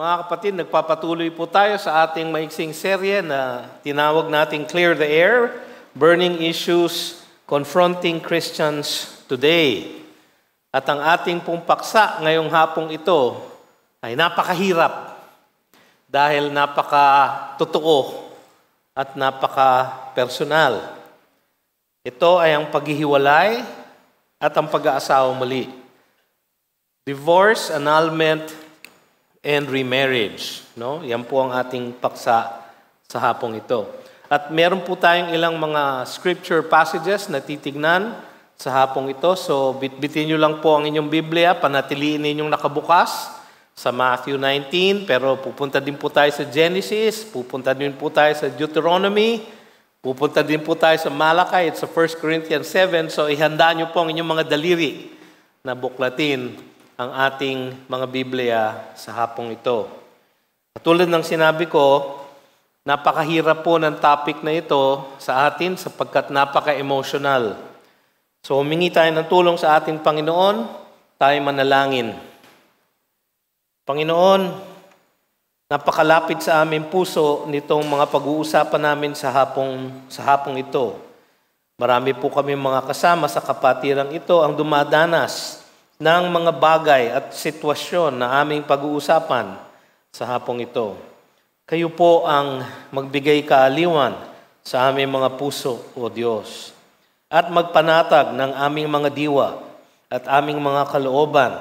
Mga kapatid, nagpapatuloy po tayo sa ating maiksing serye na tinawag nating Clear the Air, Burning Issues, Confronting Christians Today. At ang ating pong paksa ngayong hapong ito ay napakahirap dahil napaka-totoo at napaka-personal. Ito ay ang paghihiwalay at ang pag-aasawa muli. Divorce, annulment, and remarriage. No? Yan po ang ating paksa sa hapong ito. At meron po tayong ilang mga scripture passages na titignan sa hapong ito. So bitbitin nyo lang po ang inyong Biblia, panatiliin ninyong nakabukas sa Matthew 19, pero pupunta din po tayo sa Genesis, pupunta din po tayo sa Deuteronomy, pupunta din po tayo sa Malachi, at sa 1 Corinthians 7. So ihanda nyo po ang inyong mga daliri na buklatin ang ating mga Biblia sa hapong ito. Katulad ng sinabi ko, napakahirap po ng topic na ito sa atin sapagkat napaka-emotional. So humingi tayo ng tulong sa ating Panginoon, tayo manalangin. Panginoon, napakalapit sa aming puso nitong mga pag-uusapan namin sa hapong, sa hapong ito. Marami po kami mga kasama sa kapatirang ito ang dumadanas ng mga bagay at sitwasyon na aming pag-uusapan sa hapong ito. Kayo po ang magbigay kaaliwan sa aming mga puso, O Diyos, at magpanatag ng aming mga diwa at aming mga kalooban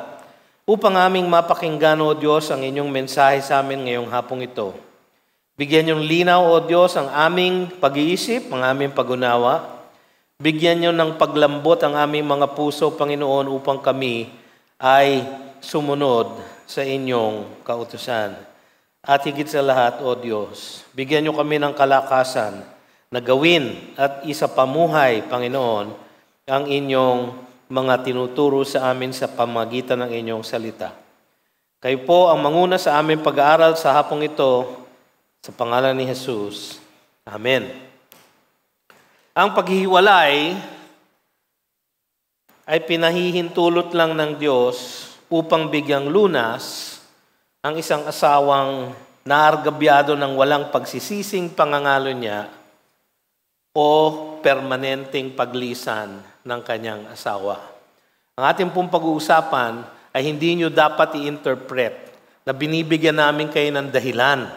upang aming mapakinggan, O Diyos, ang inyong mensahe sa amin ngayong hapong ito. Bigyan niyong linaw, O Diyos, ang aming pag-iisip, ang aming pagunawa, Bigyan niyo ng paglambot ang aming mga puso, Panginoon, upang kami ay sumunod sa inyong kautusan. At higit sa lahat, O Diyos, bigyan niyo kami ng kalakasan na gawin at isa pamuhay, Panginoon, ang inyong mga tinuturo sa amin sa pamagitan ng inyong salita. Kayo po ang manguna sa aming pag-aaral sa hapong ito, sa pangalan ni Jesus. Amen. Ang paghihiwalay ay pinahihintulot lang ng Diyos upang bigyang lunas ang isang asawang naargabyado ng walang pagsisising pangangalo niya o permanenteng paglisan ng kanyang asawa. Ang ating pong pag-uusapan ay hindi nyo dapat i-interpret na binibigyan namin kayo ng dahilan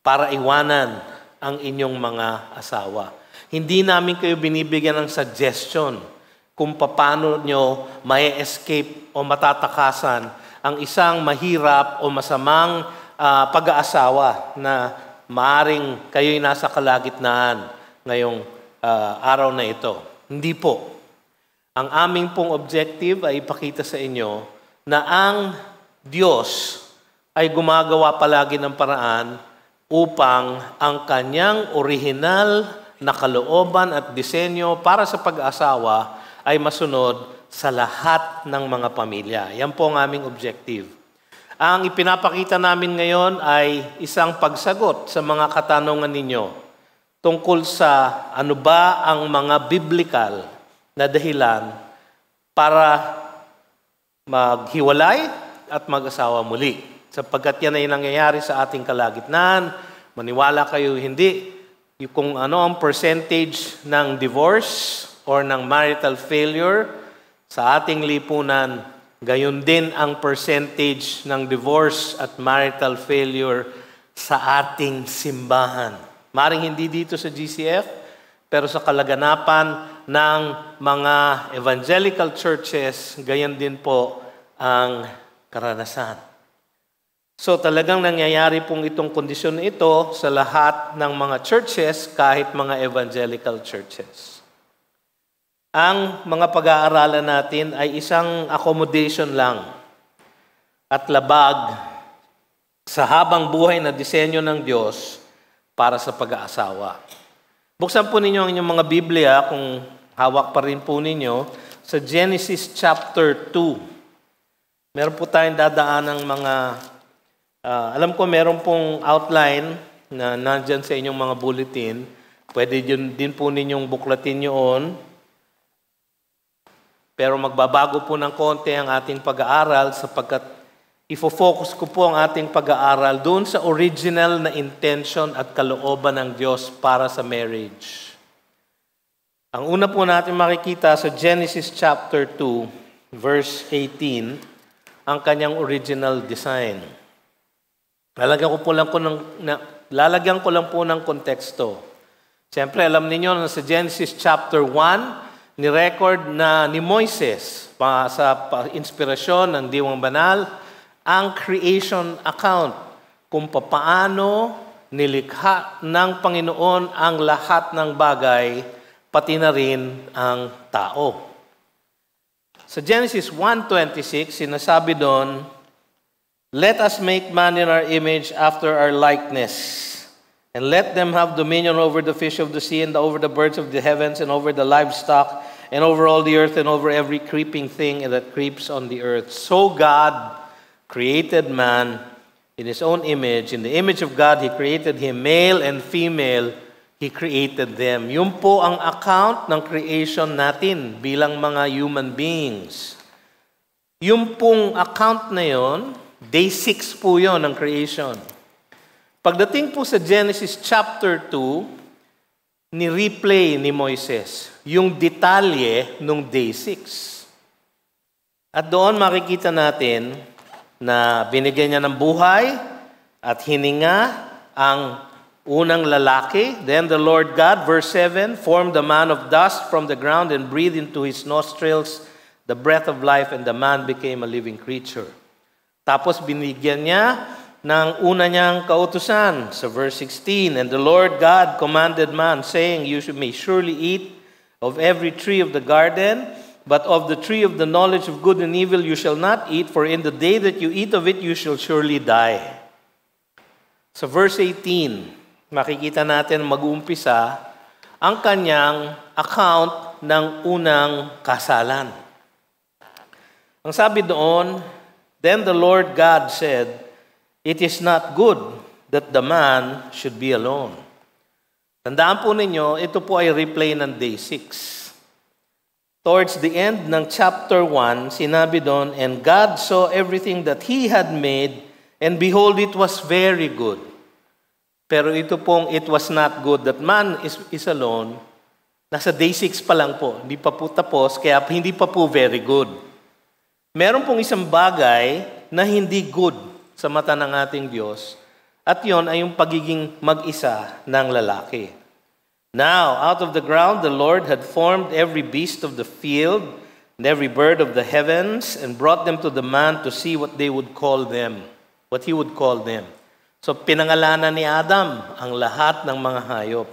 para iwanan ang inyong mga asawa. Hindi namin kayo binibigyan ng suggestion kung paano nyo may escape o matatakasan ang isang mahirap o masamang uh, pag-aasawa na maaring kayo'y nasa kalagitnaan ngayong uh, araw na ito. Hindi po. Ang aming pong objective ay ipakita sa inyo na ang Diyos ay gumagawa palagi ng paraan upang ang kanyang original na kalooban at disenyo para sa pag-asawa ay masunod sa lahat ng mga pamilya. Yan po ang aming objective. Ang ipinapakita namin ngayon ay isang pagsagot sa mga katanungan ninyo tungkol sa ano ba ang mga biblical na dahilan para maghiwalay at mag-asawa muli. Sapagkat yan ay nangyayari sa ating kalagitnan, maniwala kayo hindi, yung kung ano ang percentage ng divorce or ng marital failure sa ating lipunan, gayon din ang percentage ng divorce at marital failure sa ating simbahan. Maring hindi dito sa GCF, pero sa kalaganapan ng mga evangelical churches, gayon din po ang karanasan. So talagang nangyayari pong itong kondisyon na ito sa lahat ng mga churches, kahit mga evangelical churches. Ang mga pag-aaralan natin ay isang accommodation lang at labag sa habang buhay na disenyo ng Diyos para sa pag-aasawa. Buksan po ninyo ang inyong mga Biblia kung hawak pa rin po ninyo sa Genesis chapter 2. Meron po tayong dadaan ng mga Uh, alam ko meron pong outline na nandyan sa inyong mga bulletin. Pwede din, din po ninyong buklatin yun. Pero magbabago po ng konti ang ating pag-aaral sapagkat ifo-focus ko po ang ating pag-aaral doon sa original na intention at kalooban ng Diyos para sa marriage. Ang una po natin makikita sa Genesis chapter 2, verse 18, ang kanyang original design. Lalagyan ko po lang ko ng, na, lalagyan ko lang po ng konteksto. Siyempre, alam niyo na sa Genesis chapter 1, ni-record na ni Moises pa, sa pa, inspirasyon ng Diwang Banal ang creation account kung paano nilikha ng Panginoon ang lahat ng bagay, pati na rin ang tao. Sa Genesis 1.26, sinasabi doon, Let us make man in our image after our likeness, and let them have dominion over the fish of the sea, and over the birds of the heavens, and over the livestock, and over all the earth, and over every creeping thing that creeps on the earth. So God created man in his own image. In the image of God, He created him, male and female, He created them. Yun po ang account ng creation natin bilang mga human beings. Yung pong account na Day 6 po yon ng creation. Pagdating po sa Genesis chapter 2, ni-replay ni Moises yung detalye nung day 6. At doon makikita natin na binigyan niya ng buhay at hininga ang unang lalaki. Then the Lord God, verse 7, formed the man of dust from the ground and breathed into his nostrils the breath of life and the man became a living creature. Tapos binigyan niya ng una niyang kautusan sa verse 16. And the Lord God commanded man, saying, You should may surely eat of every tree of the garden, but of the tree of the knowledge of good and evil you shall not eat, for in the day that you eat of it you shall surely die. Sa verse 18, makikita natin mag-uumpisa ang kanyang account ng unang kasalan. Ang sabi doon, Then the Lord God said, It is not good that the man should be alone. Tandaan po ninyo, ito po ay replay ng day 6. Towards the end ng chapter 1, sinabi doon, And God saw everything that He had made, and behold, it was very good. Pero ito pong it was not good that man is, is alone, nasa day 6 pa lang po, hindi pa po tapos, kaya hindi pa po very good meron pong isang bagay na hindi good sa mata ng ating Diyos at yon ay yung pagiging mag-isa ng lalaki. Now, out of the ground, the Lord had formed every beast of the field and every bird of the heavens and brought them to the man to see what they would call them, what he would call them. So, pinangalanan ni Adam ang lahat ng mga hayop.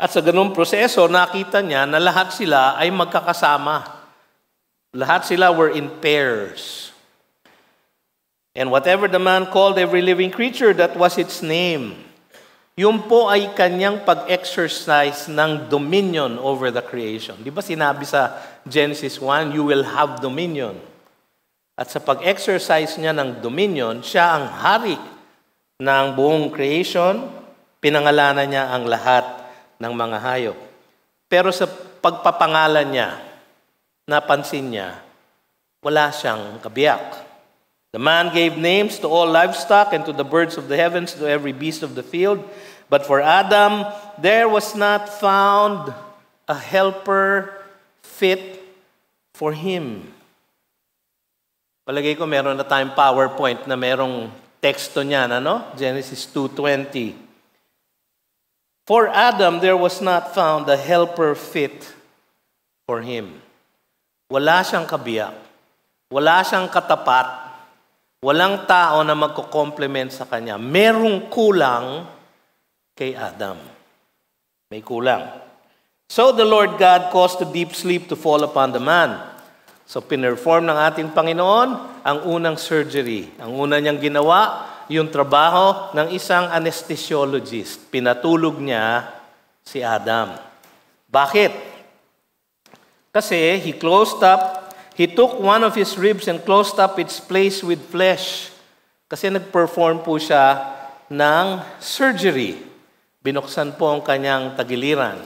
At sa ganung proseso, nakita niya na lahat sila ay magkakasama. Lahat sila were in pairs. And whatever the man called every living creature, that was its name. Yun po ay kanyang pag-exercise ng dominion over the creation. Di ba sinabi sa Genesis 1, you will have dominion. At sa pag-exercise niya ng dominion, siya ang hari ng buong creation, pinangalanan niya ang lahat ng mga hayop. Pero sa pagpapangalan niya, napansin niya, wala siyang kabiyak. The man gave names to all livestock and to the birds of the heavens, to every beast of the field. But for Adam, there was not found a helper fit for him. Palagay ko meron na tayong PowerPoint na merong teksto niyan, ano? Genesis 2.20. For Adam, there was not found a helper fit for him. Wala siyang kabiyak. Wala siyang katapat. Walang tao na magko-complement sa kanya. Merong kulang kay Adam. May kulang. So the Lord God caused a deep sleep to fall upon the man. So pinerform ng ating Panginoon ang unang surgery. Ang una niyang ginawa, yung trabaho ng isang anesthesiologist. Pinatulog niya si Adam. Bakit? Kasi he closed up, he took one of his ribs and closed up its place with flesh. Kasi nag-perform po siya ng surgery. Binuksan po ang kanyang tagiliran.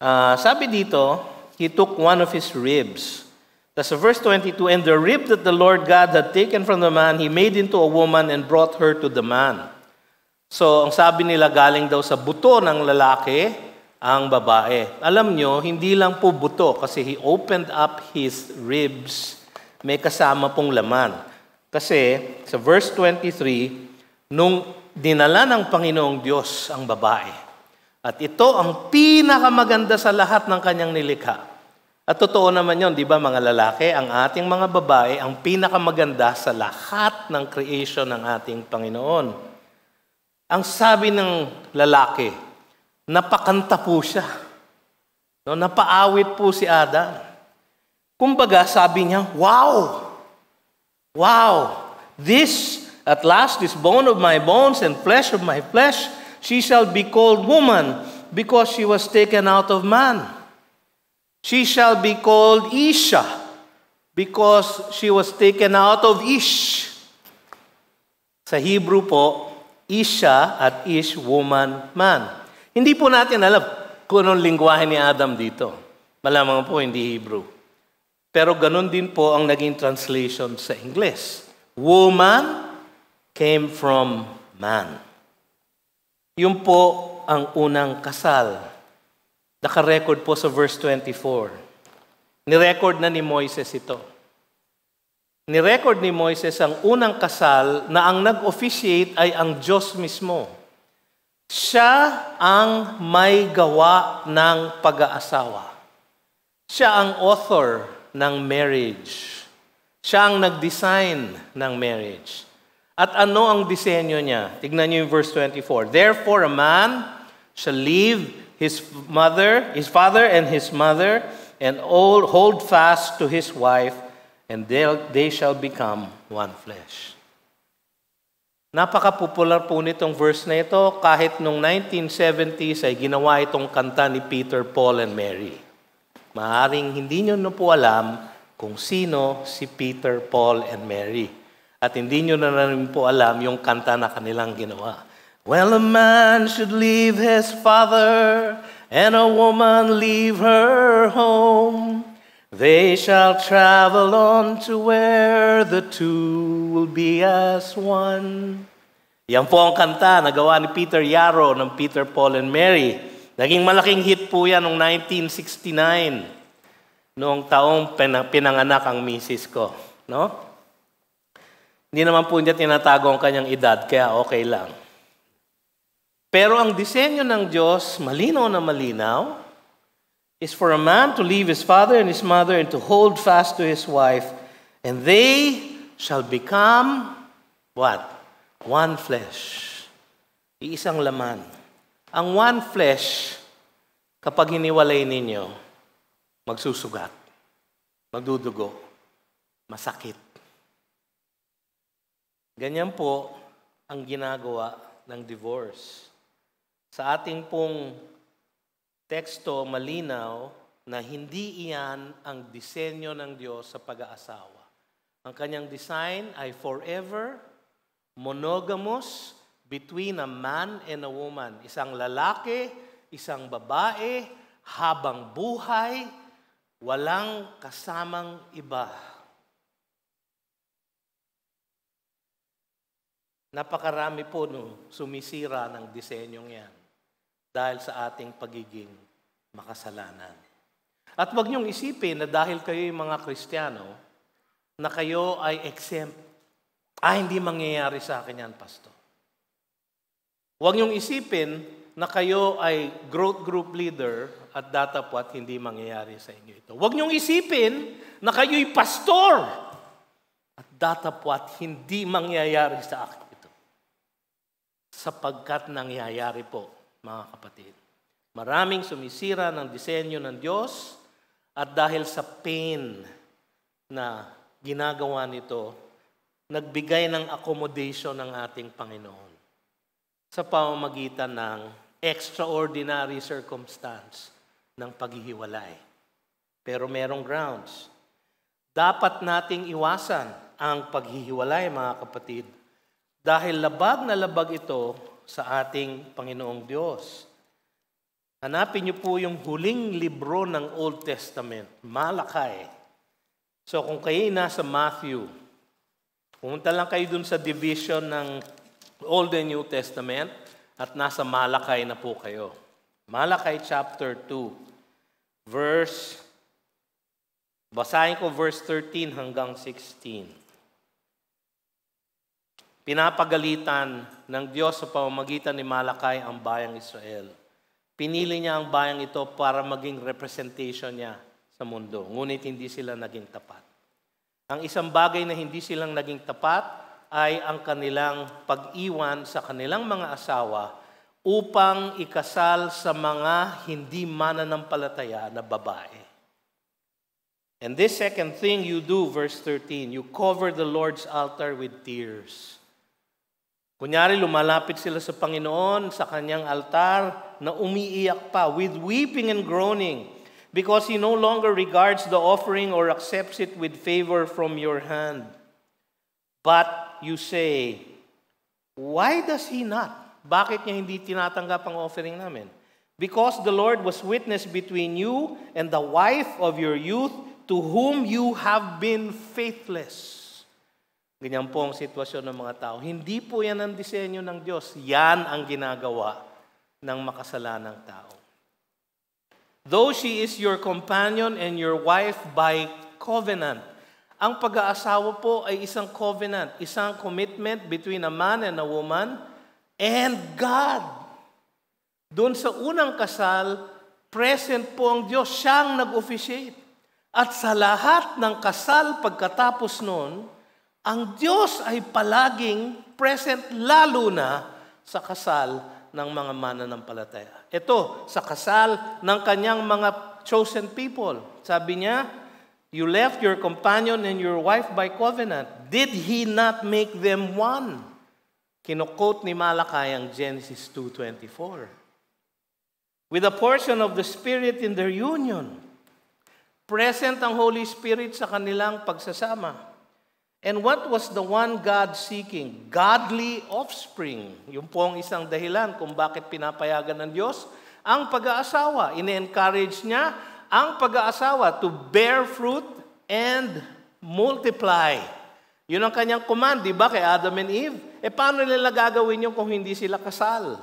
Uh, sabi dito, he took one of his ribs. That's verse 22, And the rib that the Lord God had taken from the man, he made into a woman and brought her to the man. So, ang sabi nila, galing daw sa buto ng lalaki, ang babae. Alam nyo, hindi lang po buto kasi he opened up his ribs. May kasama pong laman. Kasi sa verse 23, nung dinala ng Panginoong Diyos ang babae. At ito ang pinakamaganda sa lahat ng kanyang nilikha. At totoo naman yon, di ba mga lalaki, ang ating mga babae ang pinakamaganda sa lahat ng creation ng ating Panginoon. Ang sabi ng lalaki, napakanta po siya. No, napaawit po si Adan. Kumbaga, sabi niya, wow! Wow! This, at last, this bone of my bones and flesh of my flesh, she shall be called woman because she was taken out of man. She shall be called Isha because she was taken out of Ish. Sa Hebrew po, Isha at Ish, woman, man. Hindi po natin alam kung anong lingwahe ni Adam dito. Malamang po, hindi Hebrew. Pero ganun din po ang naging translation sa English. Woman came from man. Yun po ang unang kasal. Nakarecord po sa verse 24. Nirecord na ni Moises ito. Nirecord ni Moises ang unang kasal na ang nag-officiate ay ang Diyos mismo. Siya ang may gawa ng pag-aasawa. Siya ang author ng marriage. Siya ang nag-design ng marriage. At ano ang disenyo niya? Tignan niyo yung verse 24. Therefore, a man shall leave his mother, his father and his mother, and hold fast to his wife, and they shall become one flesh. Napaka-popular po nitong verse na ito kahit nung 1970s ay ginawa itong kanta ni Peter, Paul, and Mary. Maaring hindi nyo na po alam kung sino si Peter, Paul, and Mary. At hindi nyo na rin po alam yung kanta na kanilang ginawa. Well, a man should leave his father and a woman leave her home. They shall travel on to where the two will be as one. Yan po ang kanta na gawa ni Peter Yarrow ng Peter, Paul, and Mary. Naging malaking hit po yan noong 1969, noong taong pinanganak ang misis ko. No? Hindi naman po niya tinatago ang kanyang edad, kaya okay lang. Pero ang disenyo ng Diyos, malino na malinaw, is for a man to leave his father and his mother and to hold fast to his wife, and they shall become what? One flesh. Iisang laman. Ang one flesh, kapag hiniwalay ninyo, magsusugat, magdudugo, masakit. Ganyan po ang ginagawa ng divorce. Sa ating pong teksto malinaw na hindi iyan ang disenyo ng Diyos sa pag-aasawa. Ang kanyang design ay forever, monogamous, between a man and a woman. Isang lalaki, isang babae, habang buhay, walang kasamang iba. Napakarami po no, sumisira ng disenyong yan dahil sa ating pagiging makasalanan. At wag niyong isipin na dahil kayo yung mga Kristiyano, na kayo ay exempt. Ah, hindi mangyayari sa akin yan, Pastor. Huwag niyong isipin na kayo ay growth group leader at datapwat hindi mangyayari sa inyo ito. Huwag niyong isipin na kayo'y pastor at datapwat hindi mangyayari sa akin ito. Sapagkat nangyayari po mga kapatid. Maraming sumisira ng disenyo ng Diyos at dahil sa pain na ginagawa nito, nagbigay ng accommodation ng ating Panginoon sa pamamagitan ng extraordinary circumstance ng paghihiwalay. Pero merong grounds. Dapat nating iwasan ang paghihiwalay, mga kapatid, dahil labag na labag ito sa ating Panginoong Diyos. Hanapin niyo po yung huling libro ng Old Testament, Malakay. So kung kayo nasa Matthew, pumunta lang kayo dun sa division ng Old and New Testament at nasa Malakay na po kayo. Malakay chapter 2, verse, basahin ko verse 13 hanggang 16. Pinapagalitan ng Diyos sa pamamagitan ni Malakay ang bayang Israel. Pinili niya ang bayang ito para maging representation niya sa mundo, ngunit hindi sila naging tapat. Ang isang bagay na hindi silang naging tapat ay ang kanilang pag-iwan sa kanilang mga asawa upang ikasal sa mga hindi mananampalataya na babae. And this second thing you do, verse 13, you cover the Lord's altar with tears. Kunyari, lumalapit sila sa Panginoon, sa kanyang altar, na umiiyak pa, with weeping and groaning, because He no longer regards the offering or accepts it with favor from your hand. But you say, why does He not? Bakit niya hindi tinatanggap ang offering namin? Because the Lord was witness between you and the wife of your youth to whom you have been faithless. Ganyan po ang sitwasyon ng mga tao. Hindi po yan ang disenyo ng Diyos. Yan ang ginagawa ng makasalanang tao. Though she is your companion and your wife by covenant. Ang pag-aasawa po ay isang covenant, isang commitment between a man and a woman and God. Doon sa unang kasal, present po ang Diyos, siyang nag-officiate. At sa lahat ng kasal pagkatapos noon, ang Diyos ay palaging present lalo na sa kasal ng mga mananampalataya. Ito, sa kasal ng kanyang mga chosen people. Sabi niya, You left your companion and your wife by covenant. Did he not make them one? Kinukot ni Malakay ang Genesis 2.24. With a portion of the Spirit in their union. Present ang Holy Spirit sa kanilang pagsasama. And what was the one God seeking? Godly offspring. Yun po ang isang dahilan kung bakit pinapayagan ng Diyos ang pag-aasawa. Ine-encourage niya ang pag-aasawa to bear fruit and multiply. Yun ang kanyang command, di ba, kay Adam and Eve? E paano nila gagawin yun kung hindi sila kasal?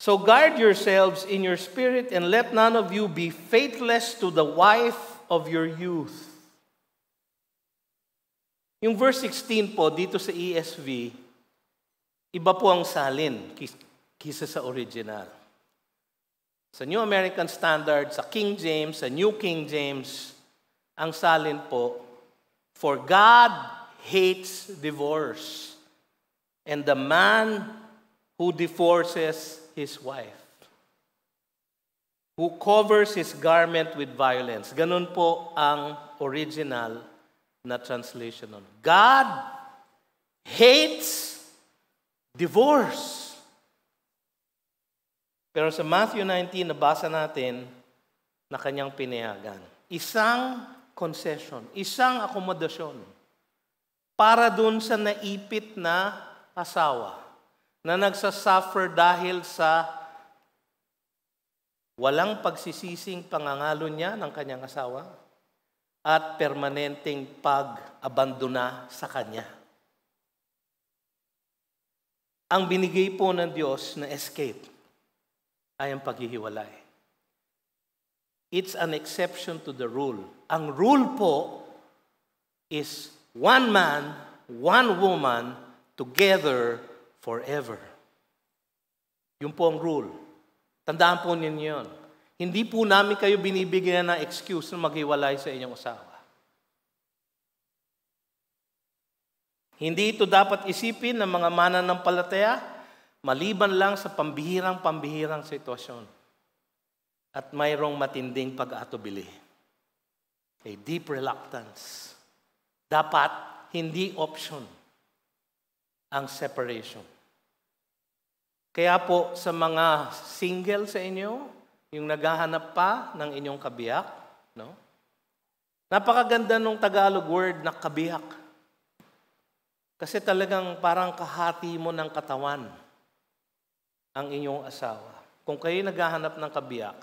So guard yourselves in your spirit and let none of you be faithless to the wife of your youth. Yung verse 16 po, dito sa ESV, iba po ang salin kisa sa original. Sa New American Standard, sa King James, sa New King James, ang salin po, For God hates divorce, and the man who divorces his wife, who covers his garment with violence. Ganun po ang original na translation nun. God hates divorce. Pero sa Matthew 19, nabasa natin na kanyang pinayagan. Isang concession, isang akomodasyon para dun sa naipit na asawa na nagsasuffer dahil sa walang pagsisising pangangalo niya ng kanyang asawa, at permanenteng pag-abandona sa Kanya. Ang binigay po ng Diyos na escape ay ang paghihiwalay. It's an exception to the rule. Ang rule po is one man, one woman, together forever. Yun po ang rule. Tandaan po ninyo yun. Hindi po namin kayo binibigyan ng excuse na maghiwalay sa inyong asawa. Hindi ito dapat isipin ng mga mananampalataya maliban lang sa pambihirang-pambihirang sitwasyon at mayroong matinding pag-atubili. A deep reluctance. Dapat hindi option ang separation. Kaya po sa mga single sa inyo, yung naghahanap pa ng inyong kabiyak, no? Napakaganda nung Tagalog word na kabiyak. Kasi talagang parang kahati mo ng katawan ang inyong asawa. Kung kayo naghahanap ng kabiyak,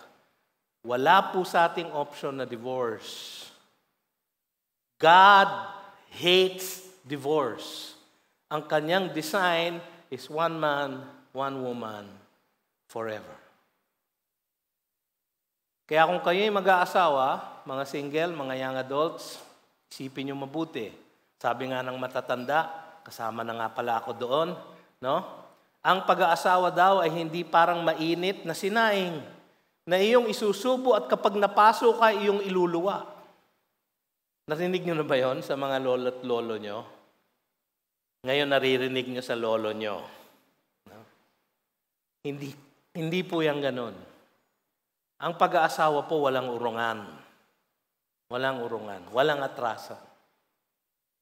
wala po sa ating option na divorce. God hates divorce. Ang kanyang design is one man, one woman, forever. Kaya kung kayo'y mag-aasawa, mga single, mga young adults, isipin niyo mabuti. Sabi nga ng matatanda, kasama na nga pala ako doon, no? Ang pag-aasawa daw ay hindi parang mainit na sinaing na iyong isusubo at kapag napaso ka, iyong iluluwa. Narinig nyo na ba yon sa mga lolo at lolo nyo? Ngayon naririnig nyo sa lolo nyo. No? Hindi, hindi po yan ganun. Ang pag-aasawa po walang urungan. Walang urungan, walang atrasa.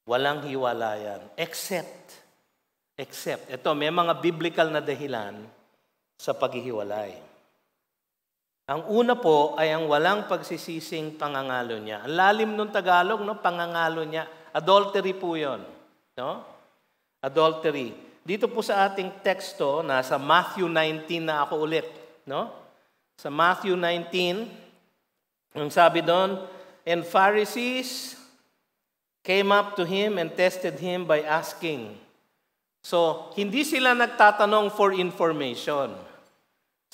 Walang hiwalayan except except ito may mga biblical na dahilan sa paghihiwalay. Ang una po ay ang walang pagsisising pangangalo niya. Ang lalim ng Tagalog, no? pangangalo niya. Adultery po yun. No? Adultery. Dito po sa ating teksto, nasa Matthew 19 na ako ulit. No? sa Matthew 19, ang sabi doon, And Pharisees came up to him and tested him by asking. So, hindi sila nagtatanong for information.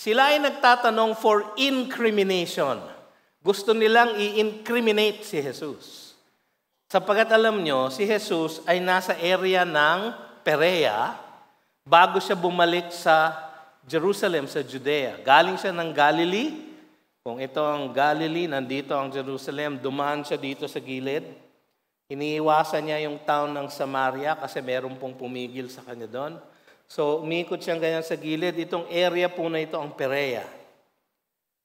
Sila ay nagtatanong for incrimination. Gusto nilang i-incriminate si Jesus. Sapagat alam nyo, si Jesus ay nasa area ng Perea bago siya bumalik sa Jerusalem sa Judea. Galing siya ng Galilee. Kung ito ang Galilee, nandito ang Jerusalem, dumaan siya dito sa gilid. Iniiwasan niya yung town ng Samaria kasi meron pong pumigil sa kanya doon. So, umikot siyang ganyan sa gilid. Itong area po na ito ang Perea.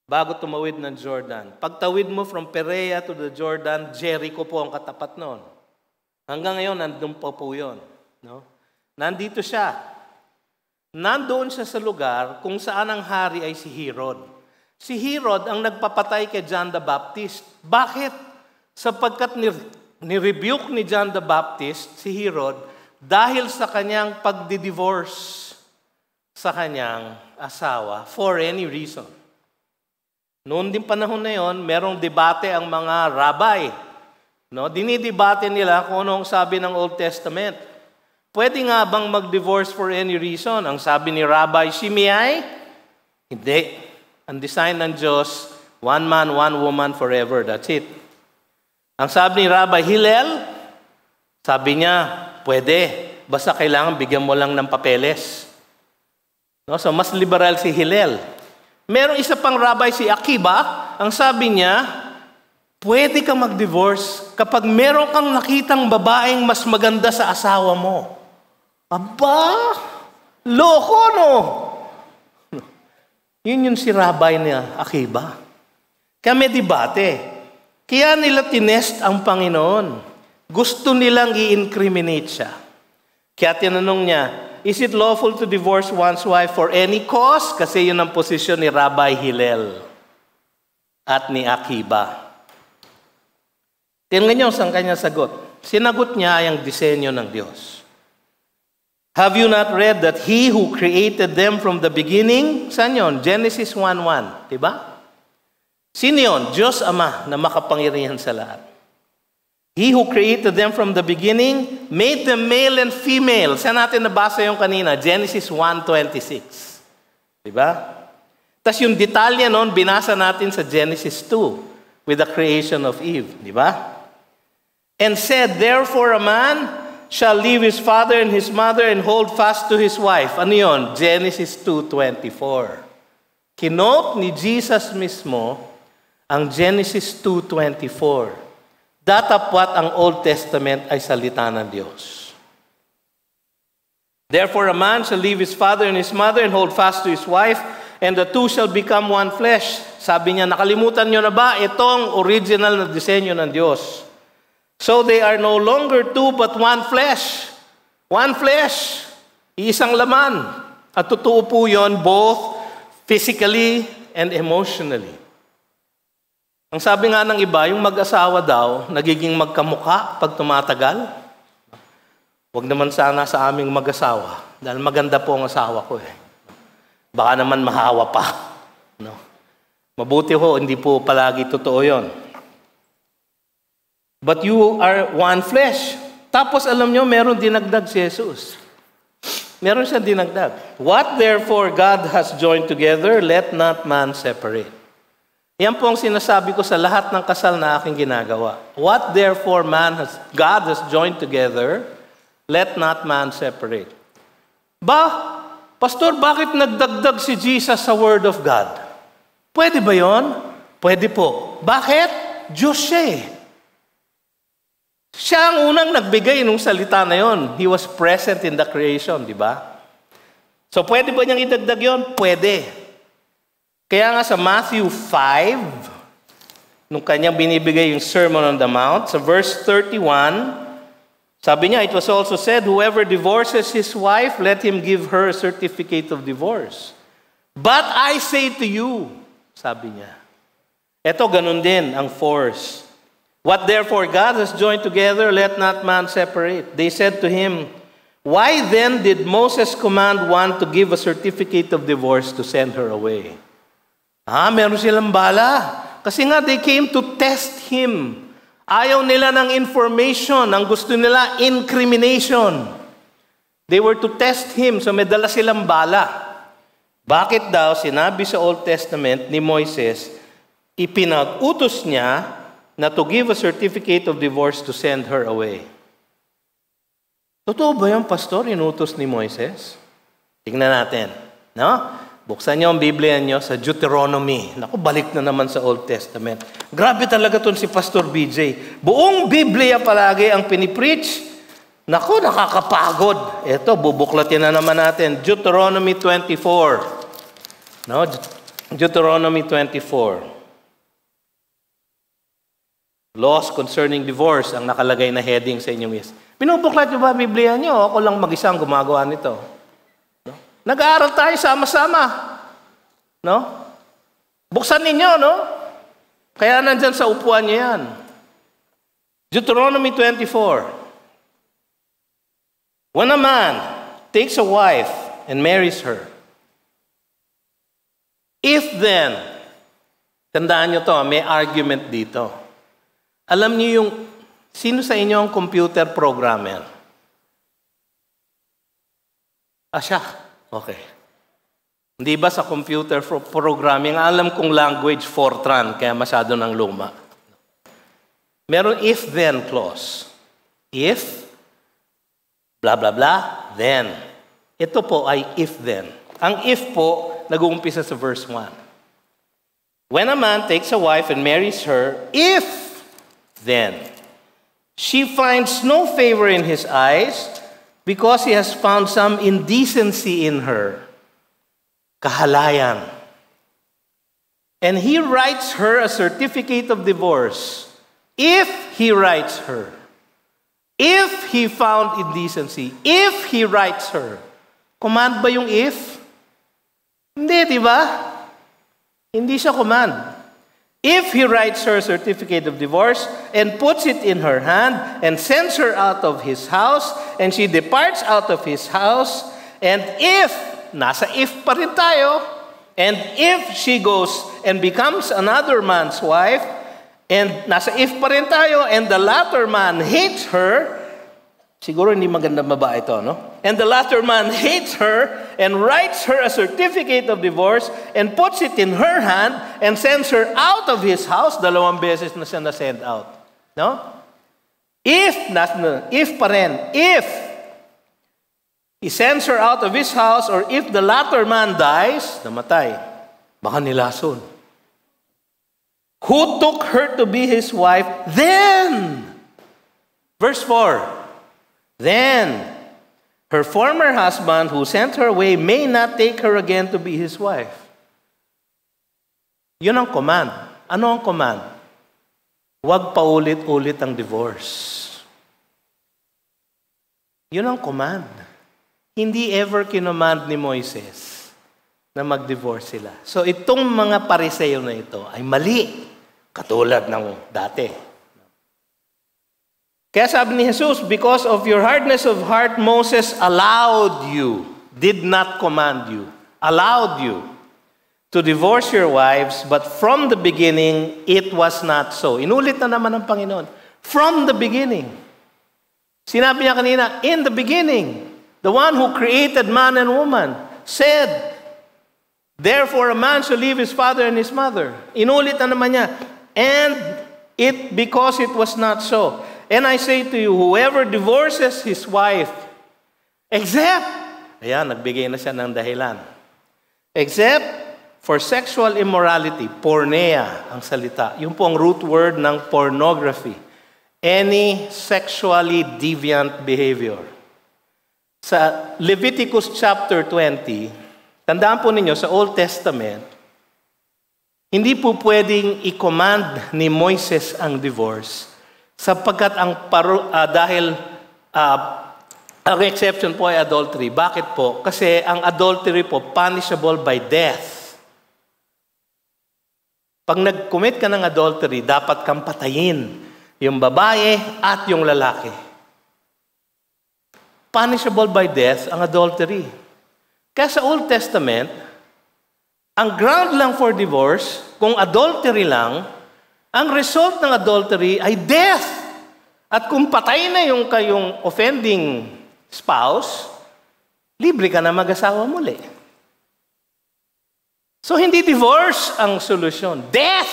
Bago tumawid ng Jordan. Pagtawid mo from Perea to the Jordan, Jericho po ang katapat noon. Hanggang ngayon, nandun pa po yun. No? Nandito siya. Nandoon siya sa lugar kung saan ang hari ay si Herod. Si Herod ang nagpapatay kay John the Baptist. Bakit? Sapagkat ni-rebuke ni John the Baptist si Herod dahil sa kanyang pagdi-divorce sa kanyang asawa for any reason. Noon din panahon na yon, merong debate ang mga rabbi. No, dinidebate nila kung anong sabi ng Old Testament. Pwede nga bang mag-divorce for any reason? Ang sabi ni Rabbi Shimei, hindi. Ang design ng Diyos, one man, one woman forever. That's it. Ang sabi ni Rabbi Hillel, sabi niya, pwede. Basta kailangan bigyan mo lang ng papeles. No? So, mas liberal si Hillel. Merong isa pang rabbi si Akiba, ang sabi niya, pwede kang mag-divorce kapag meron kang nakitang babaeng mas maganda sa asawa mo. Aba! Loko, no? Yun yung si Rabbi niya, Akiba. may debate. Kaya nila tinest ang Panginoon. Gusto nilang i-incriminate siya. Kaya tinanong niya, Is it lawful to divorce one's wife for any cause? Kasi yun ang posisyon ni Rabbi Hillel at ni Akiba. Tingnan niyo ang kanyang sagot. Sinagot niya ang disenyo ng Diyos. Have you not read that He who created them from the beginning, saan Genesis 1.1, di Sinyon Sino Diyos Ama na makapangyarihan sa lahat. He who created them from the beginning made them male and female. Saan natin nabasa yung kanina? Genesis 1.26. Di Tapos yung detalye noon, binasa natin sa Genesis 2 with the creation of Eve. Di And said, therefore a man shall leave his father and his mother and hold fast to his wife. Ano yun? Genesis 2.24. Kinote ni Jesus mismo ang Genesis 2.24. Datapwat ang Old Testament ay salita ng Diyos. Therefore a man shall leave his father and his mother and hold fast to his wife, and the two shall become one flesh. Sabi niya, nakalimutan niyo na ba itong original na disenyo ng Diyos? So they are no longer two but one flesh. One flesh, isang laman. At totoo po yun both physically and emotionally. Ang sabi nga ng iba, yung mag-asawa daw, nagiging magkamuka pag tumatagal. Huwag naman sana sa aming mag-asawa, dahil maganda po ang asawa ko eh. Baka naman mahawa pa. No? Mabuti ho, hindi po palagi totoo yon. But you are one flesh. Tapos alam nyo, meron dinagdag si Jesus. Meron siya dinagdag. What therefore God has joined together, let not man separate. Yan po ang sinasabi ko sa lahat ng kasal na aking ginagawa. What therefore man has, God has joined together, let not man separate. Ba, Pastor, bakit nagdagdag si Jesus sa Word of God? Pwede ba yon? Pwede po. Bakit? Diyos siya eh. Siya ang unang nagbigay ng salita na yon. He was present in the creation, di ba? So pwede ba niyang idagdag yon? Pwede. Kaya nga sa Matthew 5, nung kanyang binibigay yung Sermon on the Mount, sa verse 31, sabi niya, it was also said, whoever divorces his wife, let him give her a certificate of divorce. But I say to you, sabi niya. Ito, ganun din ang force What therefore God has joined together, let not man separate. They said to him, Why then did Moses command one to give a certificate of divorce to send her away? Ah, meron silang bala. Kasi nga, they came to test him. Ayaw nila ng information. Ang gusto nila, incrimination. They were to test him, so may dala silang bala. Bakit daw sinabi sa Old Testament ni Moises, ipinag-utos niya na to give a certificate of divorce to send her away. Totoo ba yung pastor, inutos ni Moises? Tingnan natin. No? Buksan niyo ang Biblia niyo sa Deuteronomy. Naku, balik na naman sa Old Testament. Grabe talaga ton si Pastor BJ. Buong Biblia palagi ang pinipreach. Naku, nakakapagod. Ito, bubuklatin na naman natin. Deuteronomy 24. No? Deuteronomy 24. Laws concerning divorce ang nakalagay na heading sa inyong yes. Binubuklat nyo ba Biblia nyo? Ako lang mag-isang gumagawa nito. No? Nag-aaral tayo sama-sama. No? Buksan ninyo, no? Kaya nandyan sa upuan nyo yan. Deuteronomy 24. When a man takes a wife and marries her, if then, tandaan nyo to, may argument dito. Alam niyo yung, sino sa inyo ang computer programmer? Ah, Okay. Hindi ba sa computer programming, alam kong language Fortran, kaya masyado ng luma. Meron if-then clause. If, blah, blah, blah, then. Ito po ay if-then. Ang if po, nag-uumpisa sa verse 1. When a man takes a wife and marries her, if then. She finds no favor in his eyes because he has found some indecency in her. Kahalayan. And he writes her a certificate of divorce if he writes her. If he found indecency. If he writes her. Command ba yung if? Hindi, di ba? Hindi siya command. If he writes her a certificate of divorce and puts it in her hand and sends her out of his house and she departs out of his house, and if, nasa if pa rin tayo, and if she goes and becomes another man's wife, and nasa if pa rin tayo, and the latter man hates her, Siguro hindi maganda maba ito, no? And the latter man hates her and writes her a certificate of divorce and puts it in her hand and sends her out of his house. Dalawang beses na siya na-send out. No? If, not, no, if pa rin, if he sends her out of his house or if the latter man dies, namatay, baka nilason. Who took her to be his wife then? Verse 4, Then her former husband who sent her away may not take her again to be his wife. Yun ang command. Ano ang command? Huwag paulit-ulit ang divorce. Yun ang command. Hindi ever kinomand ni Moises na mag-divorce sila. So itong mga pariseyo na ito ay mali. Katulad ng dati. Kaya sabi ni Jesus, because of your hardness of heart, Moses allowed you, did not command you, allowed you to divorce your wives, but from the beginning, it was not so. Inulit na naman ng Panginoon. From the beginning. Sinabi niya kanina, in the beginning, the one who created man and woman said, Therefore, a man shall leave his father and his mother. Inulit na naman niya. And it, because it was not so. And I say to you, whoever divorces his wife, except, ayan, nagbigay na siya ng dahilan. Except for sexual immorality, pornea ang salita. Yun po ang root word ng pornography. Any sexually deviant behavior. Sa Leviticus chapter 20, tandaan po ninyo, sa Old Testament, hindi po pwedeng i-command ni Moises ang divorce Sapagkat ang paru, uh, ah, dahil uh, ang exception po ay adultery. Bakit po? Kasi ang adultery po punishable by death. Pag nag-commit ka ng adultery, dapat kang patayin yung babae at yung lalaki. Punishable by death ang adultery. Kaya sa Old Testament, ang ground lang for divorce, kung adultery lang, ang result ng adultery ay death. At kung patay na yung kayong offending spouse, libre ka na mag-asawa muli. So hindi divorce ang solusyon. Death!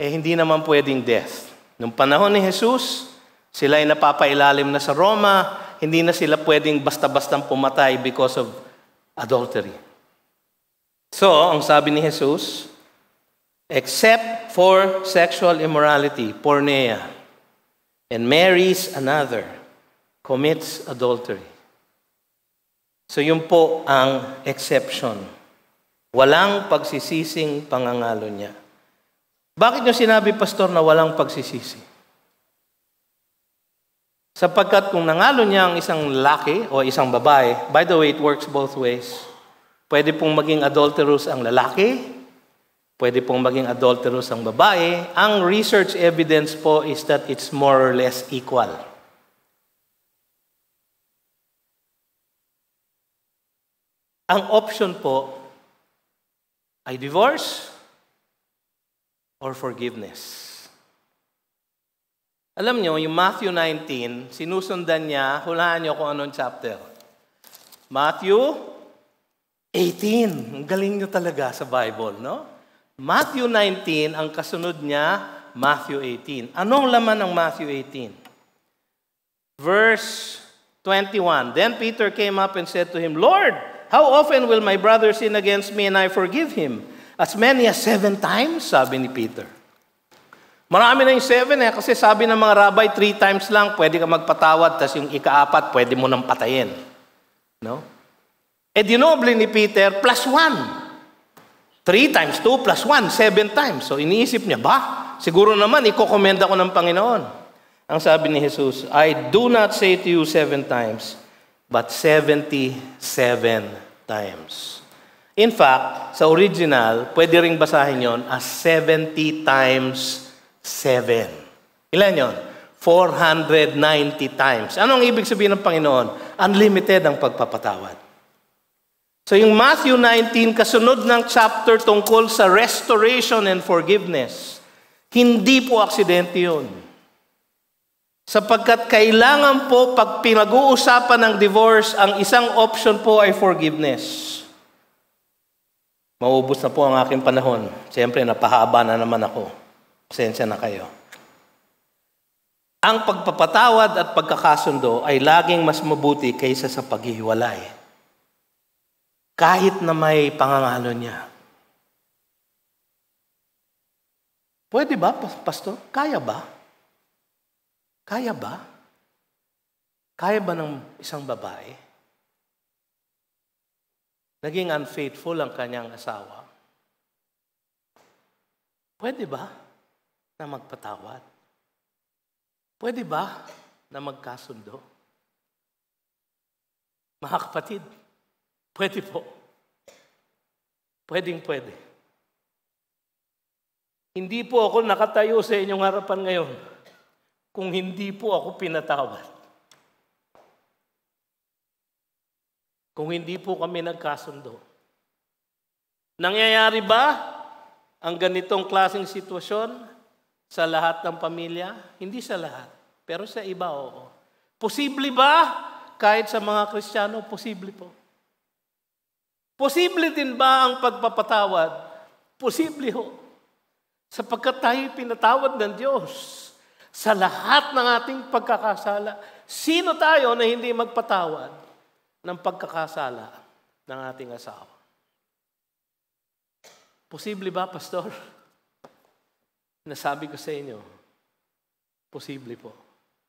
Eh hindi naman pwedeng death. Nung panahon ni Jesus, sila ay napapailalim na sa Roma, hindi na sila pwedeng basta-bastang pumatay because of adultery. So, ang sabi ni Jesus, except for sexual immorality, porneia, and marries another, commits adultery. So yun po ang exception. Walang pagsisising pangangalo niya. Bakit nyo sinabi, Pastor, na walang pagsisisi? Sapagkat kung nangalo niya ang isang lalaki o isang babae, by the way, it works both ways. Pwede pong maging adulterous ang lalaki Pwede pong maging adulterous ang babae. Ang research evidence po is that it's more or less equal. Ang option po ay divorce or forgiveness. Alam nyo, yung Matthew 19, sinusundan niya, hulaan nyo kung anong chapter. Matthew 18. Ang galing nyo talaga sa Bible, no? Matthew 19, ang kasunod niya, Matthew 18. Anong laman ng Matthew 18? Verse 21. Then Peter came up and said to him, Lord, how often will my brother sin against me and I forgive him? As many as seven times, sabi ni Peter. Marami na yung seven eh, kasi sabi ng mga rabbi, three times lang, pwede ka magpatawad, tapos yung ikaapat, pwede mo nang patayin. No? E dinoble ni Peter, plus one. 3 times 2 plus 1, 7 times. So iniisip niya, ba? Siguro naman, ikokomenda ko ng Panginoon. Ang sabi ni Jesus, I do not say to you seven times, but 77 times. In fact, sa original, pwede ring basahin yon as 70 times 7. Ilan yon? 490 times. Anong ibig sabihin ng Panginoon? Unlimited ang pagpapatawad. So yung Matthew 19, kasunod ng chapter tungkol sa restoration and forgiveness, hindi po aksidente yun. Sapagkat kailangan po pag pinag-uusapan ng divorce, ang isang option po ay forgiveness. Maubos na po ang aking panahon. Siyempre, napahaba na naman ako. Pasensya na kayo. Ang pagpapatawad at pagkakasundo ay laging mas mabuti kaysa sa paghihiwalay kahit na may pangangalo niya. Pwede ba, pastor? Kaya ba? Kaya ba? Kaya ba ng isang babae? Naging unfaithful ang kanyang asawa. Pwede ba na magpatawad? Pwede ba na magkasundo? Mga kapatid, Pwede po. Pwedeng pwede. Hindi po ako nakatayo sa inyong harapan ngayon kung hindi po ako pinatawad. Kung hindi po kami nagkasundo. Nangyayari ba ang ganitong klaseng sitwasyon sa lahat ng pamilya? Hindi sa lahat, pero sa iba oo. Posible ba kahit sa mga Kristiyano? Posible po. Posible din ba ang pagpapatawad? Posible ho. Sapagkat tayo pinatawad ng Diyos sa lahat ng ating pagkakasala. Sino tayo na hindi magpatawad ng pagkakasala ng ating asawa? Posible ba, Pastor? Nasabi ko sa inyo, posible po.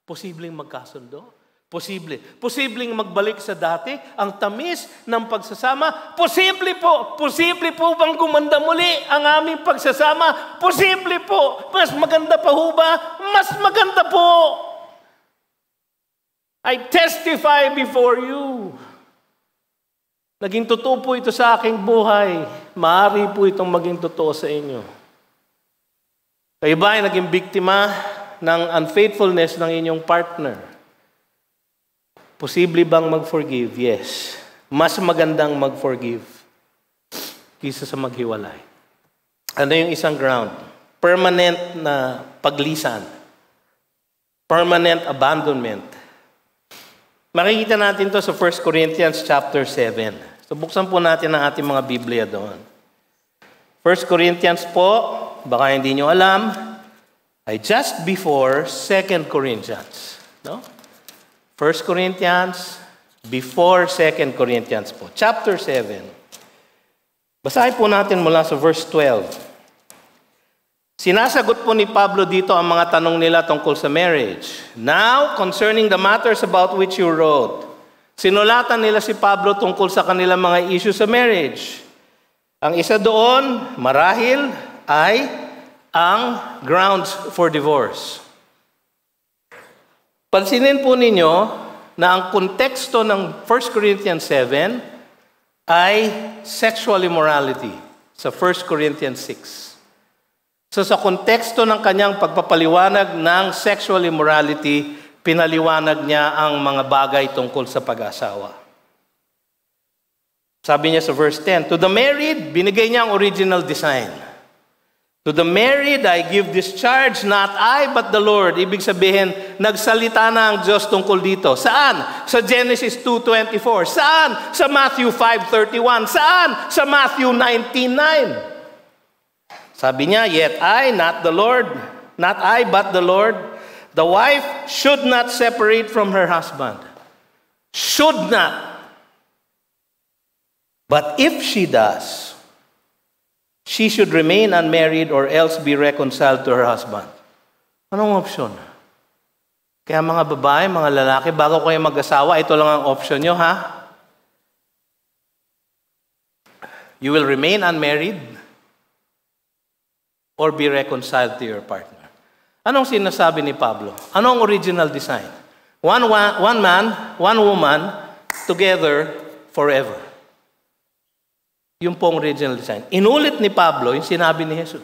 Posibleng magkasundo. Posible. Posibleng magbalik sa dati ang tamis ng pagsasama. Posible po. Posible po bang gumanda muli ang aming pagsasama? Posible po. Mas maganda pa ho ba? Mas maganda po. I testify before you. Naging totoo po ito sa aking buhay. Maari po itong maging totoo sa inyo. Kayo ba ay naging biktima ng unfaithfulness ng inyong partner? Posible bang mag-forgive? Yes. Mas magandang mag-forgive kisa sa maghiwalay. Ano yung isang ground? Permanent na paglisan. Permanent abandonment. Makikita natin to sa 1 Corinthians chapter 7. So buksan po natin ang ating mga Biblia doon. 1 Corinthians po, baka hindi nyo alam, ay just before 2 Corinthians. No? 1 Corinthians, before 2 Corinthians po. Chapter 7. Basahin po natin mula sa verse 12. Sinasagot po ni Pablo dito ang mga tanong nila tungkol sa marriage. Now, concerning the matters about which you wrote, sinulatan nila si Pablo tungkol sa kanilang mga issues sa marriage. Ang isa doon, marahil, ay ang grounds for divorce. Pansinin po ninyo na ang konteksto ng 1 Corinthians 7 ay sexual immorality sa 1 Corinthians 6. So sa konteksto ng kanyang pagpapaliwanag ng sexual immorality, pinaliwanag niya ang mga bagay tungkol sa pag-asawa. Sabi niya sa verse 10, To the married, binigay niya ang original design. To the married, I give this charge, not I, but the Lord. Ibig sabihin, nagsalita na ang Diyos tungkol dito. Saan? Sa Genesis 2.24. Saan? Sa Matthew 5.31. Saan? Sa Matthew 19.9. Sabi niya, Yet I, not the Lord, not I, but the Lord, the wife should not separate from her husband. Should not. But if she does, she should remain unmarried or else be reconciled to her husband. Anong option? Kaya mga babae, mga lalaki, bago kayo mag-asawa, ito lang ang option nyo, ha? You will remain unmarried or be reconciled to your partner. Anong sinasabi ni Pablo? Anong original design? One, one, one man, one woman, together forever. Yung pong original design. Inulit ni Pablo yung sinabi ni Jesus.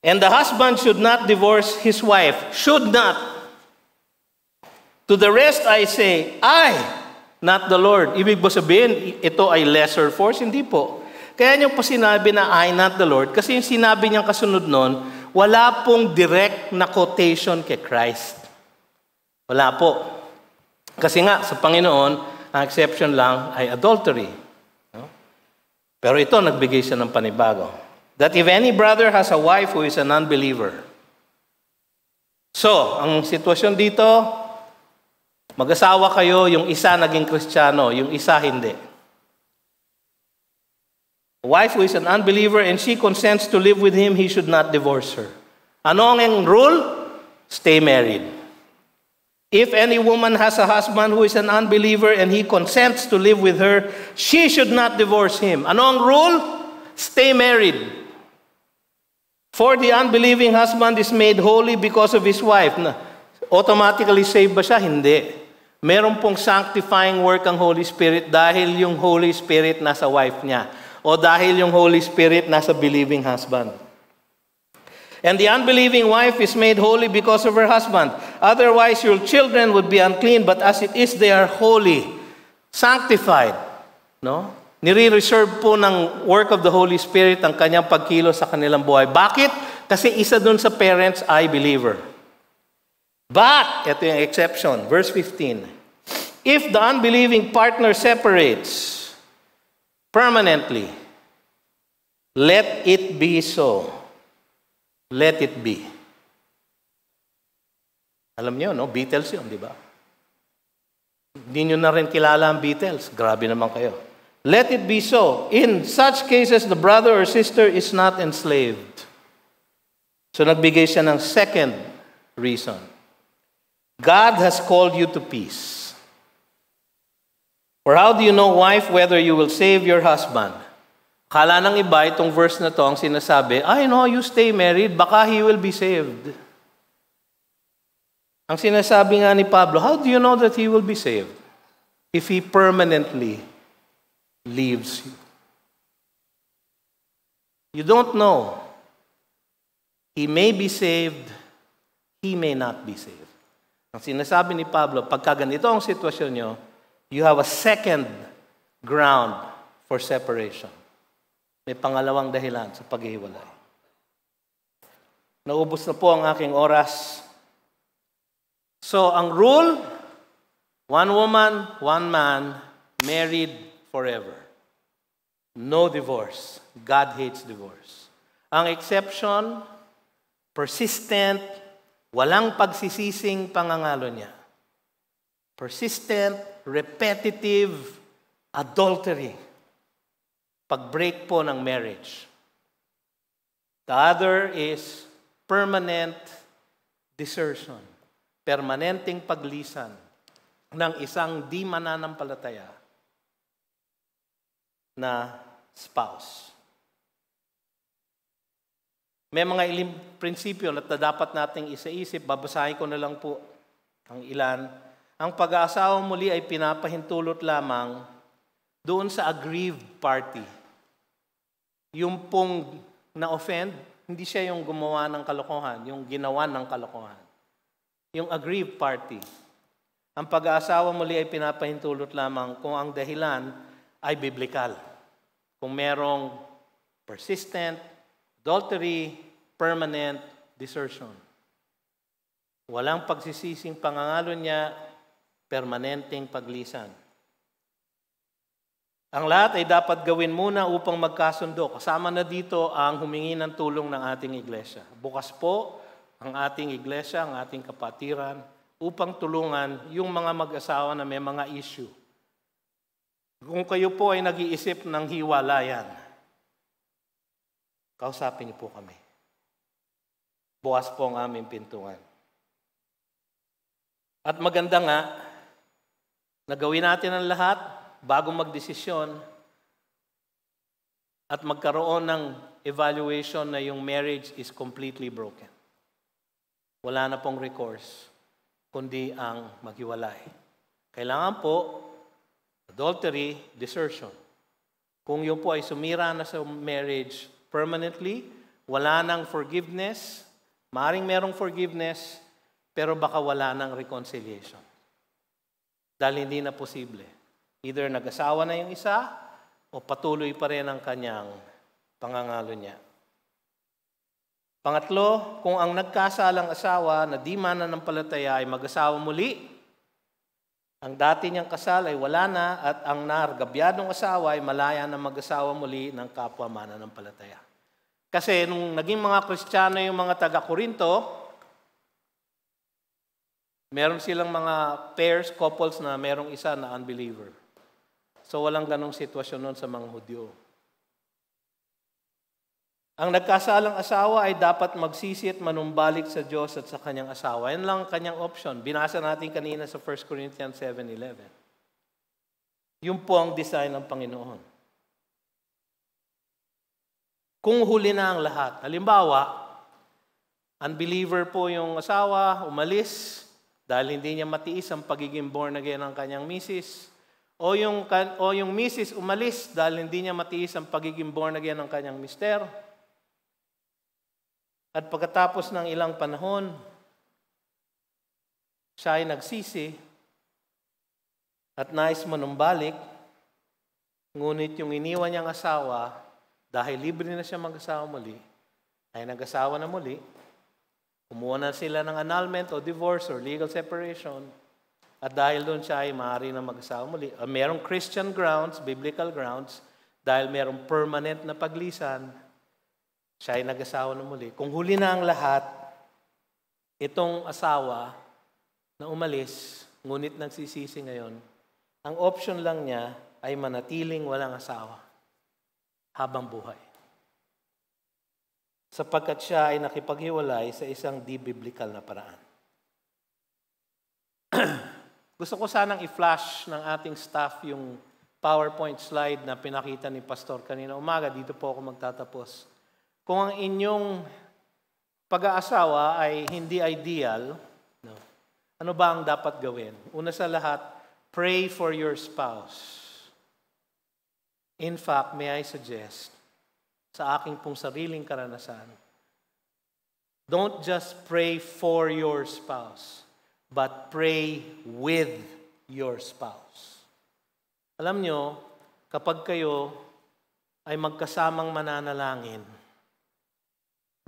And the husband should not divorce his wife. Should not. To the rest I say, I, not the Lord. Ibig ba sabihin, ito ay lesser force? Hindi po. Kaya niyo po sinabi na I, not the Lord, kasi yung sinabi niyang kasunod noon, wala pong direct na quotation kay Christ. Wala po. Kasi nga, sa Panginoon, ang exception lang ay adultery. Pero ito, nagbigay siya ng panibago. That if any brother has a wife who is an unbeliever. So, ang sitwasyon dito, mag-asawa kayo, yung isa naging kristyano, yung isa hindi. A wife who is an unbeliever and she consents to live with him, he should not divorce her. Ano ang rule? Stay married. If any woman has a husband who is an unbeliever and he consents to live with her, she should not divorce him. Ano rule? Stay married. For the unbelieving husband is made holy because of his wife. Na, automatically saved ba siya? Hindi. Meron pong sanctifying work ang Holy Spirit dahil yung Holy Spirit nasa wife niya. O dahil yung Holy Spirit nasa believing husband. And the unbelieving wife is made holy because of her husband. Otherwise, your children would be unclean, but as it is, they are holy, sanctified. No? Nire-reserve po ng work of the Holy Spirit ang kanyang pagkilo sa kanilang buhay. Bakit? Kasi isa dun sa parents ay believer. But, ito yung exception, verse 15. If the unbelieving partner separates permanently, let it be so. Let it be. Alam niyo, no? Beatles yun, di ba? Hindi nyo na rin kilala ang Beatles. Grabe naman kayo. Let it be so. In such cases, the brother or sister is not enslaved. So nagbigay siya ng second reason. God has called you to peace. For how do you know, wife, whether you will save your husband? Kala ng iba, itong verse na to, ang sinasabi, I know you stay married, baka he will be saved. Ang sinasabi nga ni Pablo, how do you know that he will be saved? If he permanently leaves you. You don't know. He may be saved, he may not be saved. Ang sinasabi ni Pablo, pagka ganito ang sitwasyon nyo, you have a second ground for separation. May pangalawang dahilan sa paghihiwalay. Naubos na po ang aking oras. So, ang rule, one woman, one man, married forever. No divorce. God hates divorce. Ang exception, persistent, walang pagsisising pangangalo niya. Persistent, repetitive adultery pag-break po ng marriage. The other is permanent desertion, permanenteng paglisan ng isang di mananampalataya na spouse. May mga ilim prinsipyo na dapat nating isaisip. Babasahin ko na lang po ang ilan. Ang pag-aasawa muli ay pinapahintulot lamang doon sa aggrieved party. Yung pong na-offend, hindi siya yung gumawa ng kalokohan, yung ginawa ng kalokohan. Yung aggrieved party. Ang pag-aasawa muli ay pinapahintulot lamang kung ang dahilan ay biblikal. Kung merong persistent, adultery, permanent desertion. Walang pagsisising pangangalo niya, permanenteng paglisan. Ang lahat ay dapat gawin muna upang magkasundo. Kasama na dito ang humingi ng tulong ng ating iglesia. Bukas po ang ating iglesia, ang ating kapatiran, upang tulungan yung mga mag-asawa na may mga issue. Kung kayo po ay nag-iisip ng hiwalayan, kausapin niyo po kami. Bukas po ang aming pintuan. At maganda nga, nagawin natin ang lahat bago magdesisyon at magkaroon ng evaluation na yung marriage is completely broken. Wala na pong recourse, kundi ang maghiwalay. Kailangan po, adultery, desertion. Kung yung po ay sumira na sa marriage permanently, wala nang forgiveness, maring merong forgiveness, pero baka wala nang reconciliation. Dahil hindi na posible. Either nag-asawa na yung isa o patuloy pa rin ang kanyang pangangalo niya. Pangatlo, kung ang nagkasalang asawa na di man mananampalataya ay mag-asawa muli, ang dati niyang kasal ay wala na at ang nargabyadong asawa ay malaya na mag-asawa muli ng kapwa mananampalataya. Kasi nung naging mga Kristiyano yung mga taga-Korinto, meron silang mga pairs, couples na merong isa na unbeliever. So walang ganong sitwasyon noon sa mga Hudyo. Ang nagkasalang asawa ay dapat magsisi at manumbalik sa Diyos at sa kanyang asawa. Yan lang kanyang option. Binasa natin kanina sa 1 Corinthians 7.11. Yun po ang design ng Panginoon. Kung huli na ang lahat, halimbawa, unbeliever po yung asawa, umalis, dahil hindi niya matiis ang pagiging born again ng kanyang misis, o yung, o yung misis umalis dahil hindi niya matiis ang pagiging born again ng kanyang mister. At pagkatapos ng ilang panahon, siya ay nagsisi at nais manumbalik, ngunit yung iniwan niyang asawa, dahil libre na siya mag-asawa muli, ay nag-asawa na muli, kumuha na sila ng annulment o divorce or legal separation, at dahil doon siya ay maaari na mag-asawa muli. Uh, merong Christian grounds, biblical grounds, dahil merong permanent na paglisan, siya ay nag-asawa na muli. Kung huli na ang lahat, itong asawa na umalis, ngunit nagsisisi ngayon, ang option lang niya ay manatiling walang asawa habang buhay. Sapagkat siya ay nakipaghiwalay sa isang di-biblical na paraan. Gusto ko sanang i-flash ng ating staff yung PowerPoint slide na pinakita ni Pastor kanina umaga. Dito po ako magtatapos. Kung ang inyong pag-aasawa ay hindi ideal, no, ano ba ang dapat gawin? Una sa lahat, pray for your spouse. In fact, may I suggest, sa aking pong sariling karanasan, don't just pray for your spouse but pray with your spouse. Alam nyo, kapag kayo ay magkasamang mananalangin,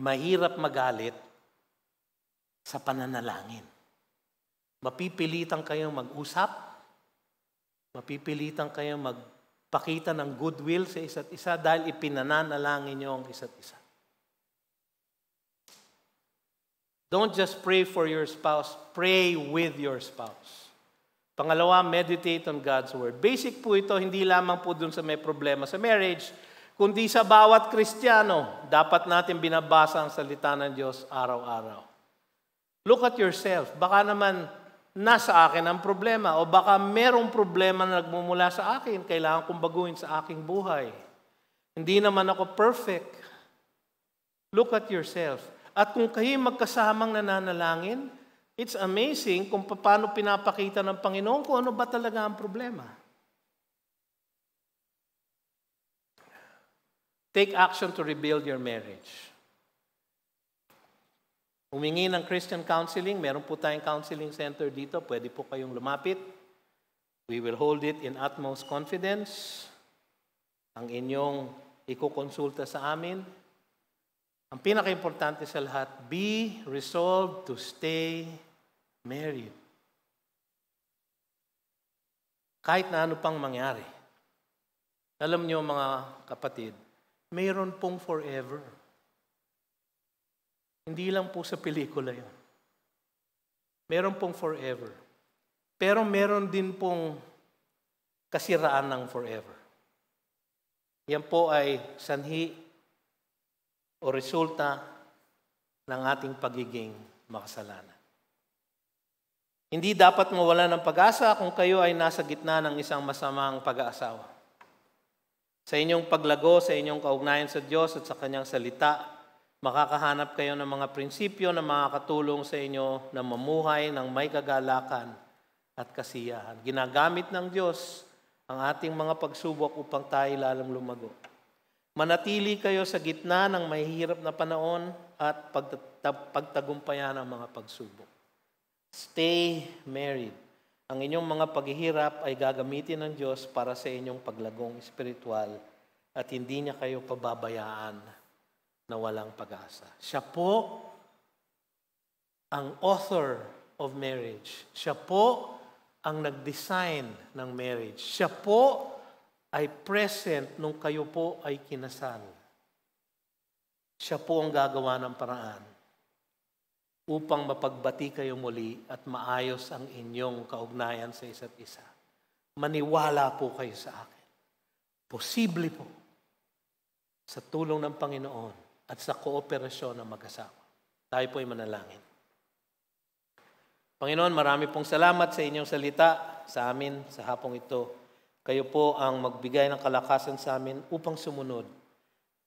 mahirap magalit sa pananalangin. Mapipilitan kayong mag-usap, mapipilitan kayong magpakita ng goodwill sa isa't isa dahil ipinananalangin nyo ang isa't isa. Don't just pray for your spouse, pray with your spouse. Pangalawa, meditate on God's Word. Basic po ito, hindi lamang po dun sa may problema sa marriage, kundi sa bawat Kristiyano, dapat natin binabasa ang salita ng Diyos araw-araw. Look at yourself. Baka naman nasa akin ang problema o baka merong problema na nagmumula sa akin, kailangan kong baguhin sa aking buhay. Hindi naman ako perfect. Look at yourself. At kung kayo magkasamang nananalangin, it's amazing kung paano pinapakita ng Panginoon kung ano ba talaga ang problema. Take action to rebuild your marriage. Humingi ng Christian counseling. Meron po tayong counseling center dito. Pwede po kayong lumapit. We will hold it in utmost confidence. Ang inyong ikukonsulta sa amin. Ang pinaka-importante sa lahat, be resolved to stay married. Kahit na ano pang mangyari. Alam niyo mga kapatid, mayroon pong forever. Hindi lang po sa pelikula yun. Meron pong forever. Pero meron din pong kasiraan ng forever. Yan po ay sanhi o resulta ng ating pagiging makasalanan. Hindi dapat mawala ng pag-asa kung kayo ay nasa gitna ng isang masamang pag-aasawa. Sa inyong paglago, sa inyong kaugnayan sa Diyos at sa Kanyang salita, makakahanap kayo ng mga prinsipyo na makakatulong sa inyo na mamuhay ng may kagalakan at kasiyahan. Ginagamit ng Diyos ang ating mga pagsubok upang tayo lalong lumago. Manatili kayo sa gitna ng mahihirap na panahon at pagtagumpayan ng mga pagsubok. Stay married. Ang inyong mga paghihirap ay gagamitin ng Diyos para sa inyong paglagong espiritual at hindi niya kayo pababayaan na walang pag-asa. Siya po ang author of marriage. Siya po ang nag-design ng marriage. Siya po ay present nung kayo po ay kinasal. Siya po ang gagawa ng paraan upang mapagbati kayo muli at maayos ang inyong kaugnayan sa isa't isa. Maniwala po kayo sa akin. Posible po sa tulong ng Panginoon at sa kooperasyon ng mag-asawa. Tayo po ay manalangin. Panginoon, marami pong salamat sa inyong salita sa amin sa hapong ito. Kayo po ang magbigay ng kalakasan sa amin upang sumunod.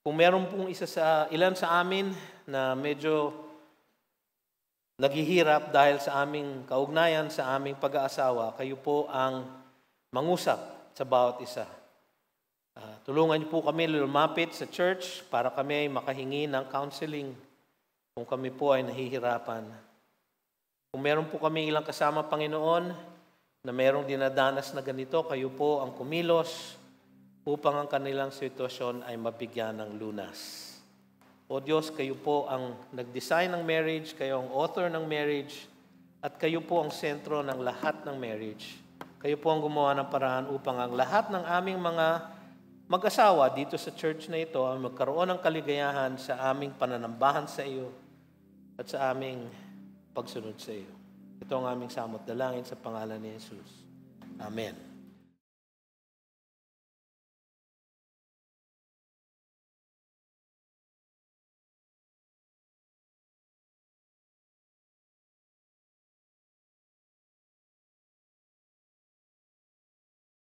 Kung meron pong isa sa ilan sa amin na medyo naghihirap dahil sa aming kaugnayan, sa aming pag-aasawa, kayo po ang mangusap sa bawat isa. Uh, tulungan niyo po kami lumapit sa church para kami ay makahingi ng counseling kung kami po ay nahihirapan. Kung meron po kami ilang kasama, Panginoon, na mayroong dinadanas na ganito, kayo po ang kumilos upang ang kanilang sitwasyon ay mabigyan ng lunas. O Diyos, kayo po ang nag-design ng marriage, kayo ang author ng marriage, at kayo po ang sentro ng lahat ng marriage. Kayo po ang gumawa ng paraan upang ang lahat ng aming mga mag-asawa dito sa church na ito ay magkaroon ng kaligayahan sa aming pananambahan sa iyo at sa aming pagsunod sa iyo. Ito ang aming samot dalangin sa pangalan ni Jesus. Amen.